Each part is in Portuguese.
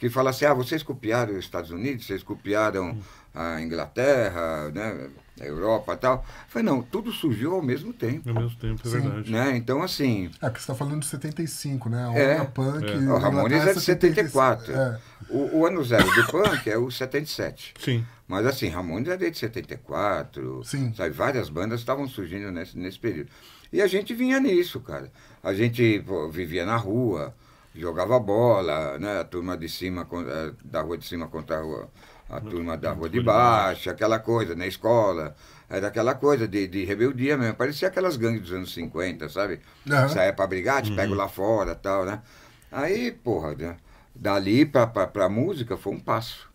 que fala assim, ah, vocês copiaram os Estados Unidos, vocês copiaram a Inglaterra, né, a Europa e tal. Foi não, tudo surgiu ao mesmo tempo. Ao mesmo tempo, é Sim. verdade. Né? Então, assim... É, que você está falando de 75, né? A é, punk... É. O Ramones é de 74. É. O, o ano zero do punk é o 77. Sim. Mas assim, Ramones é desde 74. Sim. Sabe, várias bandas estavam surgindo nesse, nesse período. E a gente vinha nisso, cara. A gente pô, vivia na rua jogava bola, né? A turma de cima, eh, da rua de cima contra a, rua, a turma da rua de baixo, aquela coisa, na né? escola. Era aquela coisa de, de rebeldia mesmo. Parecia aquelas gangues dos anos 50, sabe? Uhum. Saia pra brigar, te uhum. pego lá fora tal, né? Aí, porra, né? dali pra, pra, pra música foi um passo,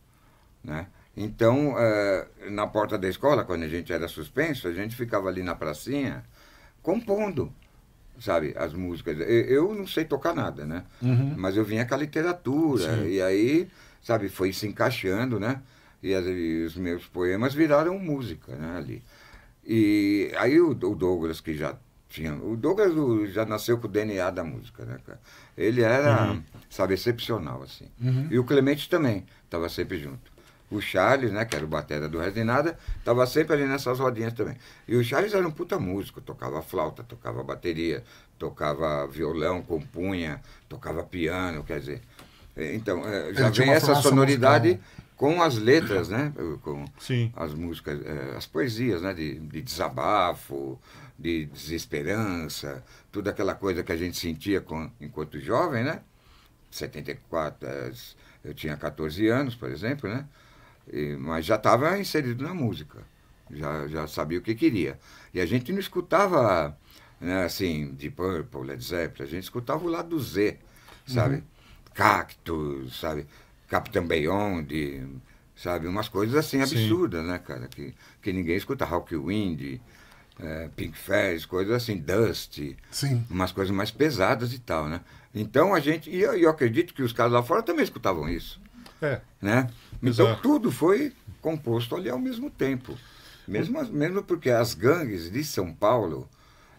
né? Então, eh, na porta da escola, quando a gente era suspenso, a gente ficava ali na pracinha compondo sabe, as músicas. Eu, não sei tocar nada, né? Uhum. Mas eu vinha com a literatura. Sim. E aí, sabe, foi se encaixando, né? E, as, e, os meus poemas viraram música, né, ali. E aí o, o Douglas, que já tinha... O Douglas já nasceu com o DNA da música, né, cara? Ele era, uhum. sabe, excepcional, assim. Uhum. E o Clemente também, estava sempre junto. O Charles, né, que era o batera do Resinada, estava sempre ali nessas rodinhas também. E o Charles era um puta músico, tocava flauta, tocava bateria, tocava violão, compunha, tocava piano, quer dizer. Então, eh, já vem essa sonoridade musical. com as letras, né? Eh, com Sim. as músicas, eh, as poesias, né? De, de desabafo, de desesperança, tudo aquela coisa que a gente sentia com, enquanto jovem, né? 74, eu tinha 14 anos, por exemplo, né? E, mas já estava inserido na música, já, já sabia o que queria. E a gente não escutava, né, assim, de Purple, Led Zeppelin, a gente escutava o lado do Z, sabe? Uhum. Cactus, sabe? Capitão Beyond, sabe? Umas coisas assim absurdas, Sim. né, cara? Que, que ninguém escuta, Hawk Wind, é, Pink Fairs, coisas assim, Dust, Sim. umas coisas mais pesadas e tal, né? Então a gente, e eu, eu acredito que os caras lá fora também escutavam isso. É. Né? Então tudo foi composto ali ao mesmo tempo. Mesmo, mesmo porque as gangues de São Paulo,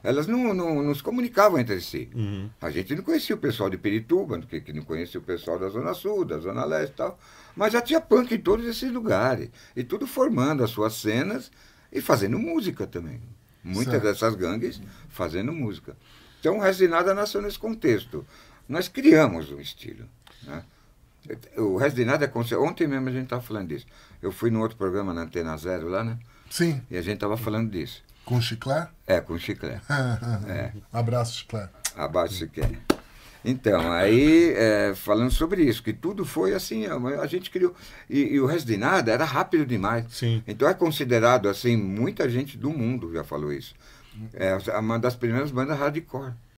elas não, não, não se comunicavam entre si. Uhum. A gente não conhecia o pessoal de Pirituba, que, que não conhecia o pessoal da Zona Sul, da Zona Leste e tal. Mas já tinha punk em todos esses lugares. E tudo formando as suas cenas e fazendo música também. Muitas certo. dessas gangues fazendo música. Então, o Resto de Nada nasceu nesse contexto. Nós criamos um estilo. Né? O resto de nada é consciência. Ontem mesmo a gente estava falando disso. Eu fui num outro programa na Antena Zero lá, né? Sim. E a gente estava falando disso. Com o Chiclé? É, com o Chiclé. É. é. Abraço, Chiclé. Abraço, Chiclé. Então, aí, é, falando sobre isso, que tudo foi assim, a gente criou. E, e, o resto de nada era rápido demais. Sim. Então é considerado, assim, muita gente do mundo já falou isso. É uma das primeiras bandas hardcore.